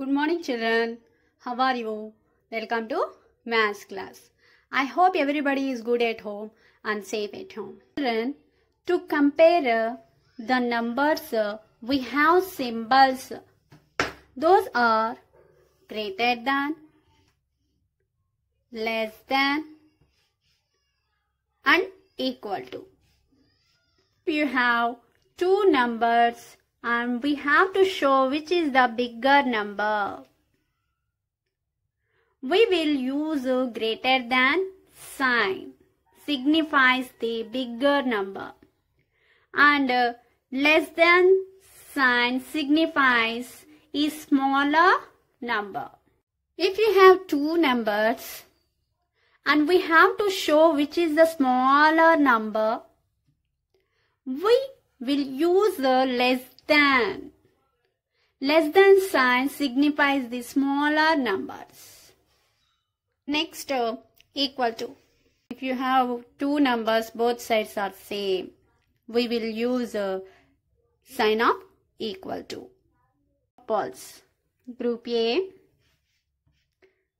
Good morning children. How are you? Welcome to maths class. I hope everybody is good at home and safe at home. Children, to compare the numbers, we have symbols. Those are greater than, less than and equal to. You have two numbers and we have to show which is the bigger number. We will use greater than sign signifies the bigger number and uh, less than sign signifies a smaller number. If you have two numbers and we have to show which is the smaller number, we will use the uh, less than. Less than sign signifies the smaller numbers. Next, uh, equal to. If you have two numbers, both sides are same. We will use a uh, sign of equal to. Balls. Group A.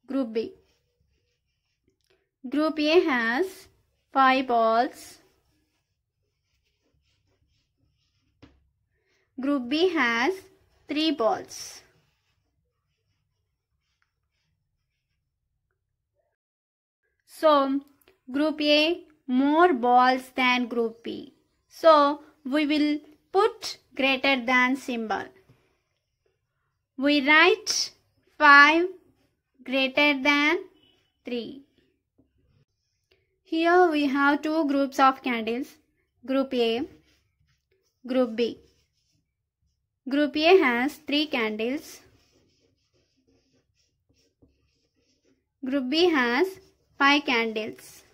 Group B. Group A has 5 balls Group B has three balls. So, group A more balls than group B. So, we will put greater than symbol. We write 5 greater than 3. Here we have two groups of candles, group A, group B. Group A has 3 candles. Group B has 5 candles.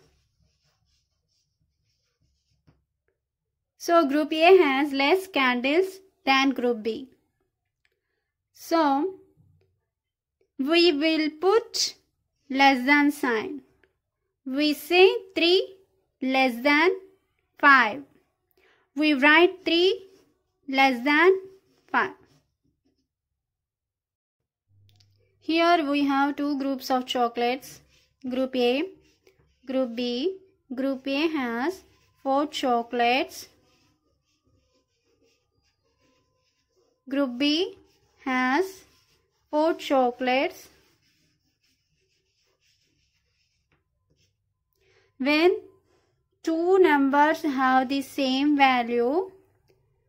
So group A has less candles than group B. So we will put less than sign. We say 3 less than 5. We write 3 less than Pan. Here we have two groups of chocolates. Group A, Group B. Group A has four chocolates. Group B has four chocolates. When two numbers have the same value,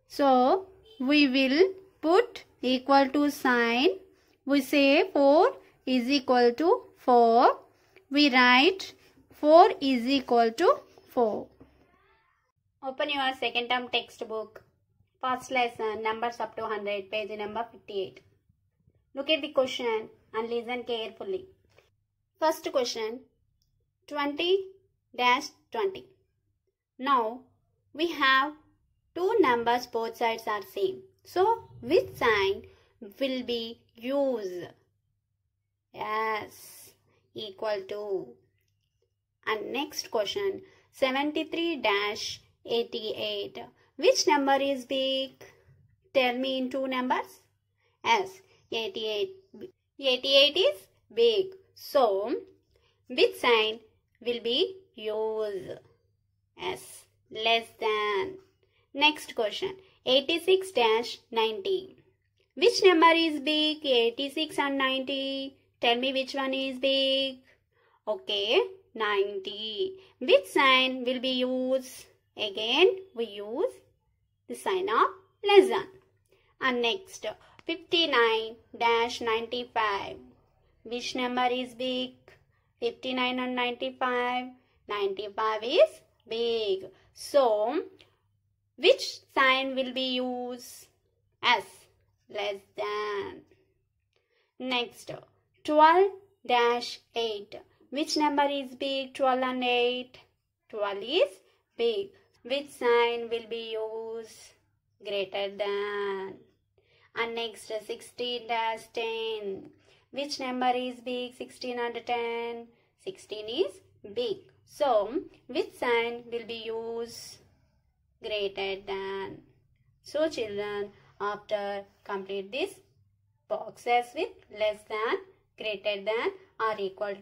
so we will put equal to sign. We say 4 is equal to 4. We write 4 is equal to 4. Open your second term textbook. First lesson, numbers up to 100, page number 58. Look at the question and listen carefully. First question, 20 dash 20. Now, we have two numbers both sides are same. So which sign will be used? Yes, equal to. And next question 73 dash 88. Which number is big? Tell me in two numbers. Yes, 88. 88 is big. So, which sign will be used? Yes, less than. Next question 86-90. Which number is big? 86 and 90. Tell me which one is big. Okay, 90. Which sign will be used? Again, we use the sign of less than. And next, 59-95. Which number is big? 59 and 95. 95 is big. So, which sign will be used as less than? Next, 12 dash 8. Which number is big? 12 and 8. 12 is big. Which sign will be used? Greater than. And next, 16 dash 10. Which number is big? 16 and 10. 16 is big. So, which sign will be used? greater than. So children, after complete this boxes with less than, greater than or equal to